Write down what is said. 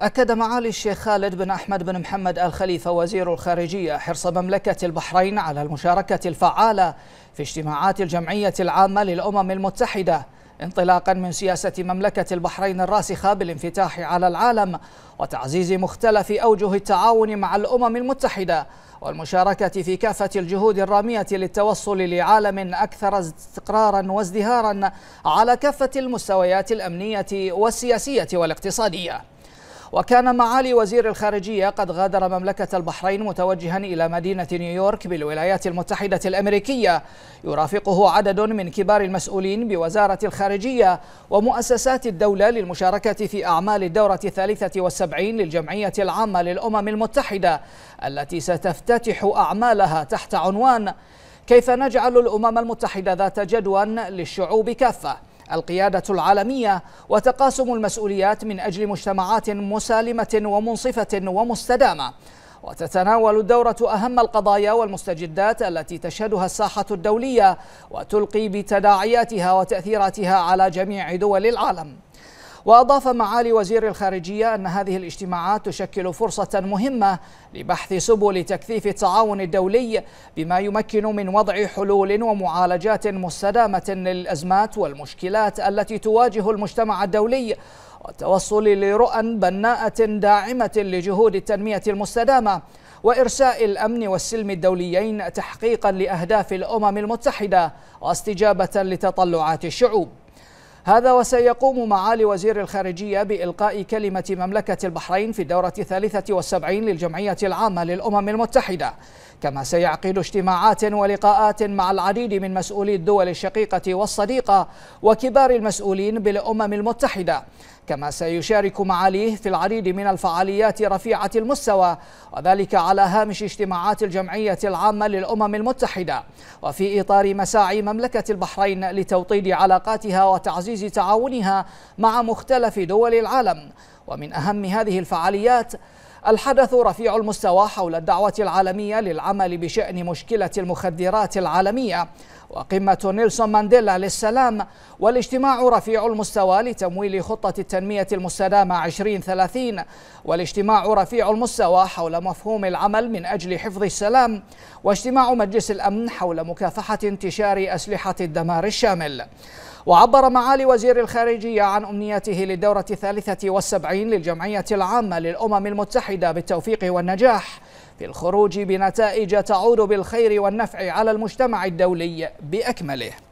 أكد معالي الشيخ خالد بن أحمد بن محمد آل خليفة وزير الخارجية حرص مملكة البحرين على المشاركة الفعالة في اجتماعات الجمعية العامة للأمم المتحدة انطلاقا من سياسة مملكة البحرين الراسخة بالانفتاح على العالم وتعزيز مختلف أوجه التعاون مع الأمم المتحدة والمشاركة في كافة الجهود الرامية للتوصل لعالم أكثر استقرارا وازدهارا على كافة المستويات الأمنية والسياسية والاقتصادية وكان معالي وزير الخارجية قد غادر مملكة البحرين متوجها إلى مدينة نيويورك بالولايات المتحدة الأمريكية يرافقه عدد من كبار المسؤولين بوزارة الخارجية ومؤسسات الدولة للمشاركة في أعمال الدورة الثالثة والسبعين للجمعية العامة للأمم المتحدة التي ستفتتح أعمالها تحت عنوان كيف نجعل الأمم المتحدة ذات جدوى للشعوب كافة القيادة العالمية وتقاسم المسؤوليات من أجل مجتمعات مسالمة ومنصفة ومستدامة وتتناول الدورة أهم القضايا والمستجدات التي تشهدها الساحة الدولية وتلقي بتداعياتها وتأثيراتها على جميع دول العالم وأضاف معالي وزير الخارجية أن هذه الاجتماعات تشكل فرصة مهمة لبحث سبل تكثيف التعاون الدولي بما يمكن من وضع حلول ومعالجات مستدامة للأزمات والمشكلات التي تواجه المجتمع الدولي والتوصل لرؤى بناءة داعمة لجهود التنمية المستدامة وإرساء الأمن والسلم الدوليين تحقيقا لأهداف الأمم المتحدة واستجابة لتطلعات الشعوب هذا وسيقوم معالي وزير الخارجية بإلقاء كلمة مملكة البحرين في الدورة الثالثة والسبعين للجمعية العامة للأمم المتحدة كما سيعقد اجتماعات ولقاءات مع العديد من مسؤولي الدول الشقيقة والصديقة وكبار المسؤولين بالأمم المتحدة كما سيشارك معاليه في العديد من الفعاليات رفيعة المستوى وذلك على هامش اجتماعات الجمعية العامة للأمم المتحدة وفي إطار مساعي مملكة البحرين لتوطيد علاقاتها وتعزيز تعاونها مع مختلف دول العالم ومن أهم هذه الفعاليات الحدث رفيع المستوى حول الدعوة العالمية للعمل بشأن مشكلة المخدرات العالمية وقمة نيلسون مانديلا للسلام والاجتماع رفيع المستوى لتمويل خطة التنمية المستدامة 2030 والاجتماع رفيع المستوى حول مفهوم العمل من أجل حفظ السلام واجتماع مجلس الأمن حول مكافحة انتشار أسلحة الدمار الشامل وعبر معالي وزير الخارجية عن أمنيته للدورة الثالثة والسبعين للجمعية العامة للأمم المتحدة بالتوفيق والنجاح في الخروج بنتائج تعود بالخير والنفع على المجتمع الدولي بأكمله